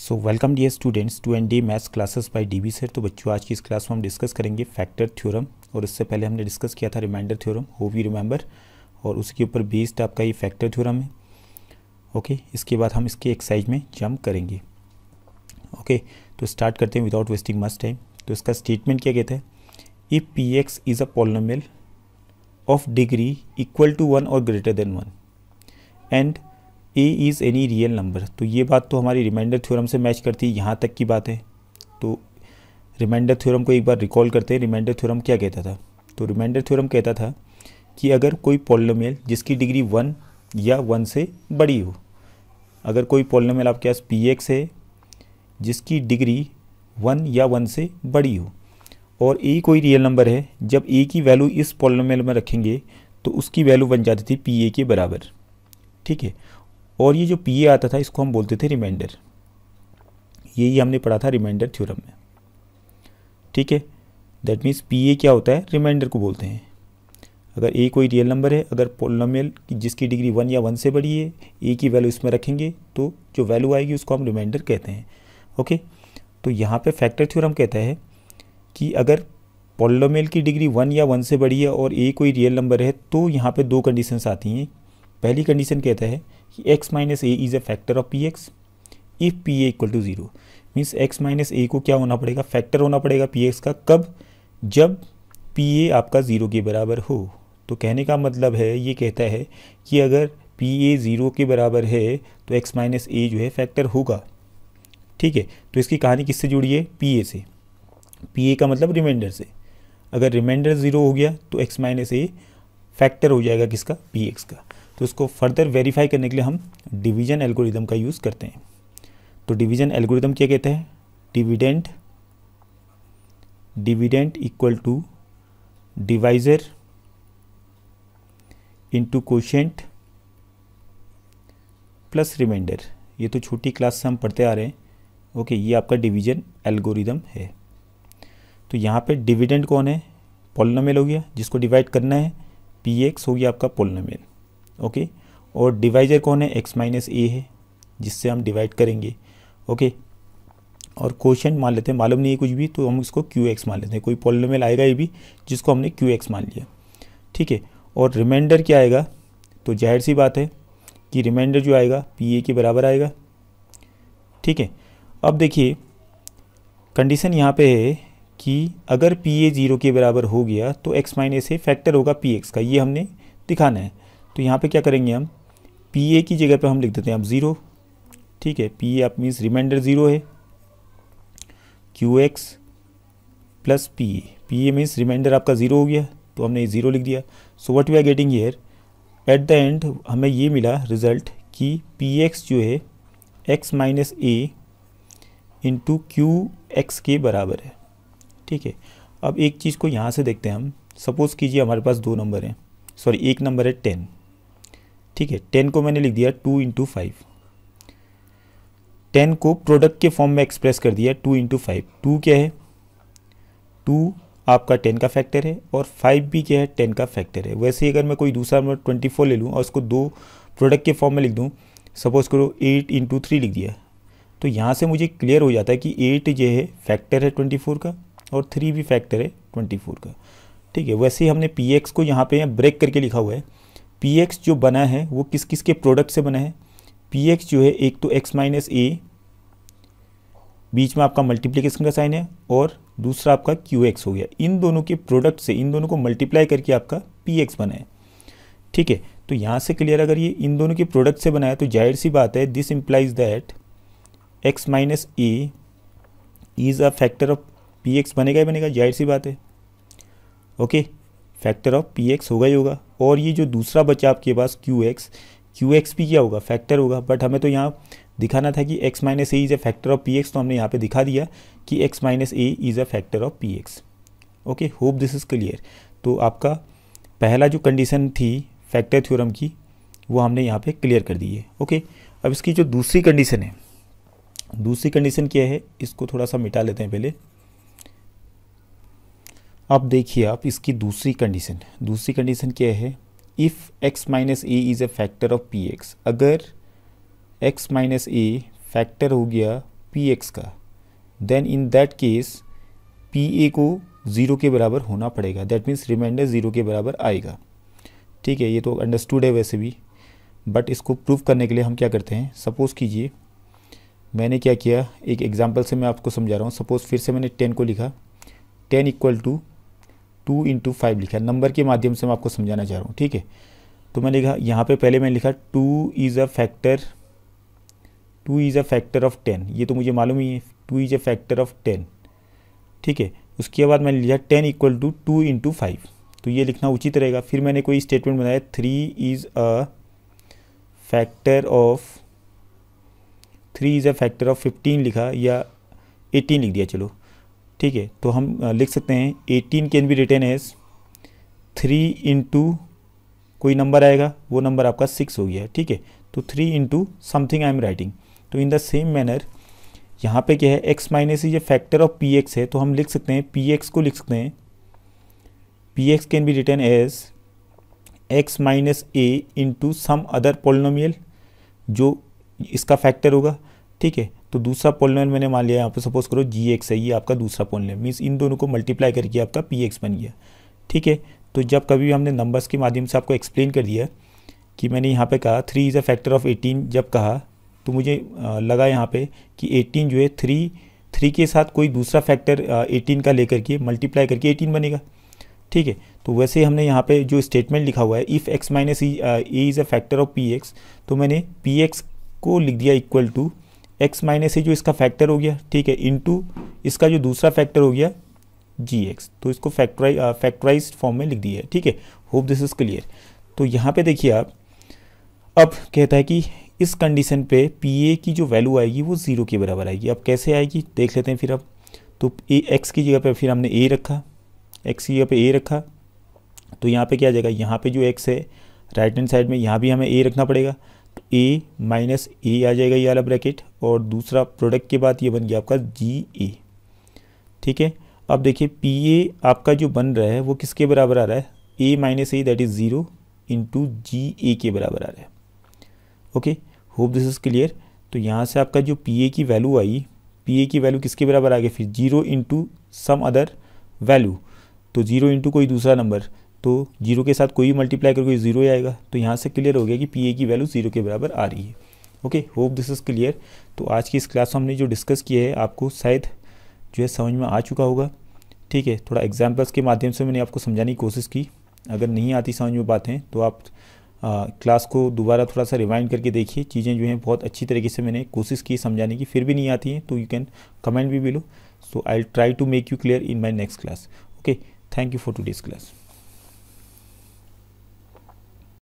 So welcome dear students to and D maths classes by B sir तो बच्चों आज की इस क्लास में हम डिस्कस करेंगे फैक्टर थ्योरम और इससे पहले हमने डिस्कस किया था remainder theorem hope you remember और उसके ऊपर बेस्ड आपका ये फैक्टर थ्योरम है ओके okay, इसके बाद हम इसके एक्सरसाइज में जम्प करेंगे ओके okay, तो स्टार्ट करते हैं विदाउट वेस्टिंग मस्ट टाइम तो इसका स्टेटमेंट क्या कहता है if p x is a polynomial of degree equal to one और greater than one and a is any real number तो ये बात तो हमारी रिमाइंडर थ्योरम से मैच करती है यहाँ तक की बात है तो रिमाइंडर थ्योरम को एक बार रिकॉल करते हैं रिमाइंडर थ्योरम क्या कहता था तो रिमाइंडर थ्योरम कहता था कि अगर कोई पॉलोमेल जिसकी डिग्री वन या वन से बड़ी हो अगर कोई पॉलोमेल आपके पास पी एक्स है जिसकी डिग्री वन या वन से बड़ी हो और ए कोई रियल नंबर है जब ए की वैल्यू इस पॉलोमेल में रखेंगे तो उसकी वैल्यू बन जाती थी पी ए के बराबर ठीक है और ये जो पी ए आता था इसको हम बोलते थे रिमाइंडर यही हमने पढ़ा था रिमाइंडर थ्योरम में ठीक है दैट मीन्स पी ए क्या होता है रिमाइंडर को बोलते हैं अगर ए कोई रियल नंबर है अगर पोलोमियल जिसकी डिग्री वन या वन से बड़ी है ए की वैल्यू इसमें रखेंगे तो जो वैल्यू आएगी उसको हम रिमाइंडर कहते हैं ओके तो यहाँ पे फैक्टर थ्योरम कहता है कि अगर पोलोमेल की डिग्री वन या वन से बड़ी है और ए कोई रियल नंबर है तो यहाँ पे दो कंडीशंस आती हैं पहली कंडीशन कहता है x minus a is a factor of p x if p a equal to zero means x minus a को क्या होना पड़ेगा फैक्टर होना पड़ेगा पी एक्स का कब जब पी ए आपका ज़ीरो के बराबर हो तो कहने का मतलब है ये कहता है कि अगर पी ए ज़ीरो के बराबर है तो एक्स माइनस ए जो है फैक्टर होगा ठीक है तो इसकी कहानी किससे जुड़ी है पी ए से पी ए का मतलब रिमाइंडर से अगर रिमाइंडर ज़ीरो हो गया तो एक्स माइनस ए फैक्टर हो जाएगा किसका पी एक्स का तो इसको फर्दर वेरीफाई करने के लिए हम डिवीजन एल्गोरिदम का यूज़ करते हैं तो डिवीजन एल्गोरिदम क्या कहते हैं dividend dividend equal to divisor into quotient plus remainder ये तो छोटी क्लास से हम पढ़ते आ रहे हैं ओके ये आपका डिवीजन एल्गोरिदम है तो यहाँ पे डिविडेंट कौन है पोलिनोमियल हो गया जिसको डिवाइड करना है पी एक्स हो गया आपका पोलिनोमियल ओके और डिवाइजर कौन है एक्स माइनस ए है जिससे हम डिवाइड करेंगे ओके और क्वेश्चन मान लेते हैं मालूम नहीं है कुछ भी तो हम इसको क्यू एक्स मान लेते हैं कोई पॉलिनोमियल आएगा ये भी जिसको हमने क्यू एक्स मान लिया ठीक है और रिमाइंडर क्या आएगा तो जाहिर सी बात है कि रिमाइंडर जो आएगा पी ए के बराबर आएगा ठीक है अब देखिए कंडीशन यहाँ पे है कि अगर पी ए ज़ीरो के बराबर हो गया तो एक्स माइनस ए फैक्टर होगा पी एक्स का ये हमने दिखाना है तो यहाँ पे क्या करेंगे हम पी ए की जगह पे हम लिख देते हैं आप ज़ीरो ठीक है पी ए आप मीन्स रिमाइंडर ज़ीरो है q x plus p a p a means remainder आपका ज़ीरो हो गया तो हमने ज़ीरो लिख दिया so what we are getting here at the end हमें ये मिला रिजल्ट कि पी एक्स जो है x minus a into q x के बराबर है ठीक है अब एक चीज़ को यहाँ से देखते हैं हम सपोज़ कीजिए हमारे पास दो नंबर हैं सॉरी एक नंबर है टेन ठीक है टेन को मैंने लिख दिया टू इंटू फाइव टेन को प्रोडक्ट के फॉर्म में एक्सप्रेस कर दिया टू इंटू फाइव टू क्या है टू आपका टेन का फैक्टर है और फाइव भी क्या है टेन का फैक्टर है वैसे ही अगर मैं कोई दूसरा नंबर ट्वेंटी फोर ले लूँ और उसको दो प्रोडक्ट के फॉर्म में लिख दूँ सपोज करो एट इंटू थ्री लिख दिया तो यहाँ से मुझे क्लियर हो जाता है कि एट जो है फैक्टर है ट्वेंटी फोर का और थ्री भी फैक्टर है ट्वेंटी फोर का ठीक है वैसे ही हमने पी एक्स को यहाँ पर ब्रेक करके लिखा हुआ है पी एक्स जो बना है वो किस किस के प्रोडक्ट से बना है पी एक्स जो है एक तो एक्स माइनस ए बीच में आपका मल्टीप्लीकेशन का साइन है और दूसरा आपका क्यू एक्स हो गया इन दोनों के प्रोडक्ट से इन दोनों को मल्टीप्लाई करके आपका पी एक्स बना है ठीक है तो यहाँ से क्लियर अगर ये इन दोनों के प्रोडक्ट से बनाया तो जाहिर सी बात है this implies that x minus a is a factor of p x बनेगा ही बनेगा जाहिर सी बात है okay okay? Factor of p x होगा ही होगा और ये जो दूसरा बचा आपके पास क्यू एक्स क्यू एक्स भी क्या होगा फैक्टर होगा बट हमें तो यहाँ दिखाना था कि x minus a is a factor of p x तो हमने यहाँ पे दिखा दिया कि x minus a is a factor of p x okay hope this is clear तो आपका पहला जो कंडीशन थी फैक्टर थ्योरम की वो हमने यहाँ पे क्लियर कर दी है ओके अब इसकी जो दूसरी कंडीशन है दूसरी कंडीशन क्या है इसको थोड़ा सा मिटा लेते हैं पहले अब देखिए आप इसकी दूसरी कंडीशन दूसरी कंडीशन क्या है if x minus a is a factor of p x अगर एक्स माइनस ए फैक्टर हो गया पी एक्स का then in that case p a को ज़ीरो के बराबर होना पड़ेगा दैट मीन्स रिमाइंडर ज़ीरो के बराबर आएगा ठीक है ये तो अंडरस्टूड है वैसे भी बट इसको प्रूव करने के लिए हम क्या करते हैं सपोज़ कीजिए मैंने क्या किया एक एग्जाम्पल से मैं आपको समझा रहा हूँ सपोज़ फिर से मैंने टेन को लिखा ten equal to two into five लिखा नंबर के माध्यम से मैं आपको समझाना चाह रहा हूँ ठीक है तो मैंने लिखा यहाँ पे पहले मैंने लिखा two is a factor two is a factor of ten ये तो मुझे मालूम ही है two is a factor of ten ठीक है उसके बाद मैंने लिखा ten equal to two into five तो ये लिखना उचित रहेगा फिर मैंने कोई स्टेटमेंट बनाया three is a factor of three is a factor of fifteen लिखा या एटीन लिख दिया चलो ठीक है तो हम लिख सकते हैं eighteen can be written as three into कोई नंबर आएगा वो नंबर आपका सिक्स हो गया ठीक है तो three into something I am writing तो इन द सेम मैनर यहाँ पे क्या है एक्स माइनस ये फैक्टर ऑफ पी एक्स है तो हम लिख सकते हैं पी एक्स को लिख सकते हैं p x can be written as x minus a into some other polynomial जो इसका फैक्टर होगा ठीक है तो दूसरा पोलिनोम मैंने मान लिया यहाँ पर सपोज करो जी एक्स है ये आपका दूसरा पोलिनोम मीन्स इन दोनों को मल्टीप्लाई करके आपका पी एक्स बन गया ठीक है तो जब कभी हमने नंबर्स के माध्यम से आपको एक्सप्लेन कर दिया कि मैंने यहाँ पे कहा three is a factor of eighteen जब कहा तो मुझे लगा यहाँ पे कि एटीन जो है थ्री थ्री के साथ कोई दूसरा फैक्टर एटीन का लेकर के मल्टीप्लाई करके एटीन बनेगा ठीक है तो वैसे हमने यहाँ पे जो स्टेटमेंट लिखा हुआ है if x minus a is a factor of p x तो मैंने पी एक्स को लिख दिया equal to x minus a जो इसका फैक्टर हो गया ठीक है इनटू इसका जो दूसरा फैक्टर हो गया जी एक्स तो इसको फैक्टराइज फैक्टराइज फॉर्म में लिख दिया ठीक है होप दिस इज़ क्लियर तो यहाँ पे देखिए आप अब कहता है कि इस कंडीशन पे पी ए की जो वैल्यू आएगी वो ज़ीरो के बराबर आएगी अब कैसे आएगी देख लेते हैं फिर अब तो ए एक्स की जगह पर फिर हमने ए रखा एक्स की जगह पर ए रखा तो यहाँ पर क्या आ जाएगा यहाँ पर जो एक्स है राइट हैंड साइड में यहाँ भी हमें ए रखना पड़ेगा ए माइनस ए आ जाएगा ये वाला ब्रैकेट और दूसरा प्रोडक्ट के बाद ये बन गया आपका जी ए ठीक है अब देखिए पी ए आपका जो बन रहा है वो किसके बराबर आ रहा है a minus a that is zero into g a के बराबर आ रहा है okay hope this is clear तो यहाँ से आपका जो पी ए की वैल्यू आई पी ए की वैल्यू किसके बराबर आ गई फिर zero into some other value तो जीरो इंटू कोई दूसरा नंबर तो जीरो के साथ कोई मल्टीप्लाई करोगे जीरो ही आएगा तो यहाँ से क्लियर हो गया कि पी ए की वैल्यू जीरो के बराबर आ रही है okay hope this is clear तो आज की इस क्लास में हमने जो डिस्कस किया है आपको शायद जो है समझ में आ चुका होगा ठीक है थोड़ा एग्जाम्पल्स के माध्यम से मैंने आपको समझाने की कोशिश की अगर नहीं आती समझ में बातें तो आप आ, क्लास को दोबारा थोड़ा सा रिवाइंड करके देखिए चीज़ें जो हैं बहुत अच्छी तरीके से मैंने कोशिश की समझाने की फिर भी नहीं आती हैं तो यू कैन कमेंट भी below so I try to make you clear in my next class okay thank you for to class